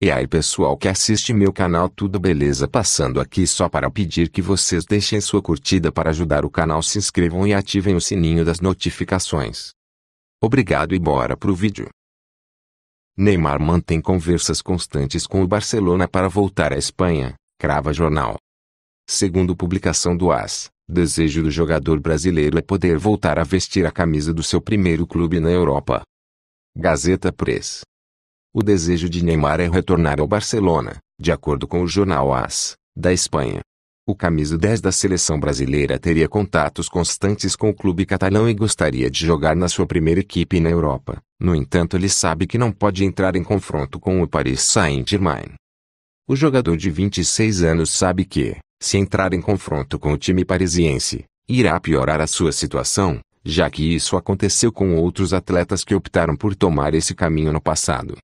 E aí pessoal que assiste meu canal tudo beleza passando aqui só para pedir que vocês deixem sua curtida para ajudar o canal se inscrevam e ativem o sininho das notificações. Obrigado e bora pro vídeo. Neymar mantém conversas constantes com o Barcelona para voltar à Espanha, crava jornal. Segundo publicação do AS, desejo do jogador brasileiro é poder voltar a vestir a camisa do seu primeiro clube na Europa. Gazeta Press o desejo de Neymar é retornar ao Barcelona, de acordo com o jornal AS, da Espanha. O camisa 10 da seleção brasileira teria contatos constantes com o clube catalão e gostaria de jogar na sua primeira equipe na Europa. No entanto, ele sabe que não pode entrar em confronto com o Paris Saint-Germain. O jogador de 26 anos sabe que, se entrar em confronto com o time parisiense, irá piorar a sua situação, já que isso aconteceu com outros atletas que optaram por tomar esse caminho no passado.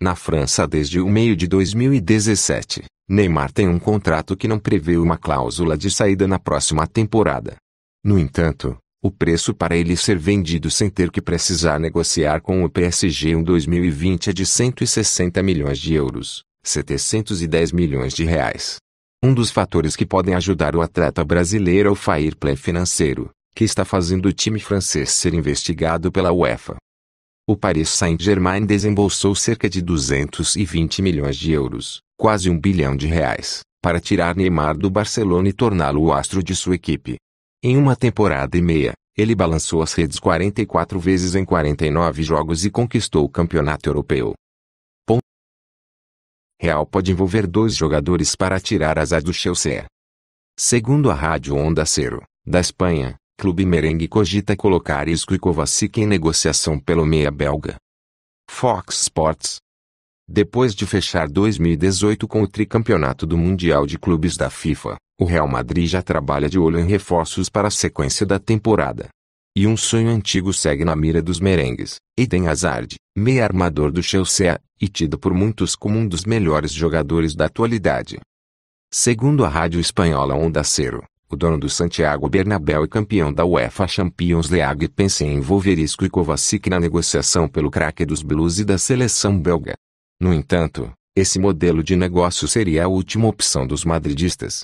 Na França desde o meio de 2017, Neymar tem um contrato que não prevê uma cláusula de saída na próxima temporada. No entanto, o preço para ele ser vendido sem ter que precisar negociar com o PSG em 2020 é de 160 milhões de euros, 710 milhões de reais. Um dos fatores que podem ajudar o atleta brasileiro é o fair play financeiro, que está fazendo o time francês ser investigado pela UEFA. O Paris Saint-Germain desembolsou cerca de 220 milhões de euros, quase um bilhão de reais, para tirar Neymar do Barcelona e torná-lo o astro de sua equipe. Em uma temporada e meia, ele balançou as redes 44 vezes em 49 jogos e conquistou o campeonato europeu. Ponto. Real pode envolver dois jogadores para tirar as asas do Chelsea. Segundo a rádio Onda Cero, da Espanha, Clube merengue cogita colocar Isco e Kovacic em negociação pelo meia belga. Fox Sports. Depois de fechar 2018 com o tricampeonato do Mundial de Clubes da FIFA, o Real Madrid já trabalha de olho em reforços para a sequência da temporada. E um sonho antigo segue na mira dos merengues. Eden Hazard, meia armador do Chelsea, e tido por muitos como um dos melhores jogadores da atualidade. Segundo a rádio espanhola Onda Cero, o dono do Santiago Bernabéu e campeão da UEFA Champions League pensa em envolver Isco e Kovacic na negociação pelo craque dos Blues e da seleção belga. No entanto, esse modelo de negócio seria a última opção dos madridistas.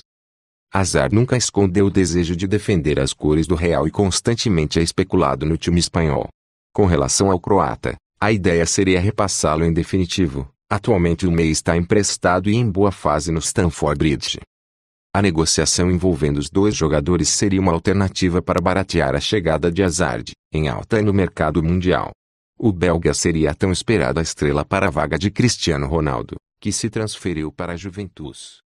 Azar nunca escondeu o desejo de defender as cores do Real e constantemente é especulado no time espanhol. Com relação ao croata, a ideia seria repassá-lo em definitivo. Atualmente o mei está emprestado e em boa fase no Stamford Bridge. A negociação envolvendo os dois jogadores seria uma alternativa para baratear a chegada de Hazard, em alta no mercado mundial. O belga seria a tão esperada estrela para a vaga de Cristiano Ronaldo, que se transferiu para a Juventus.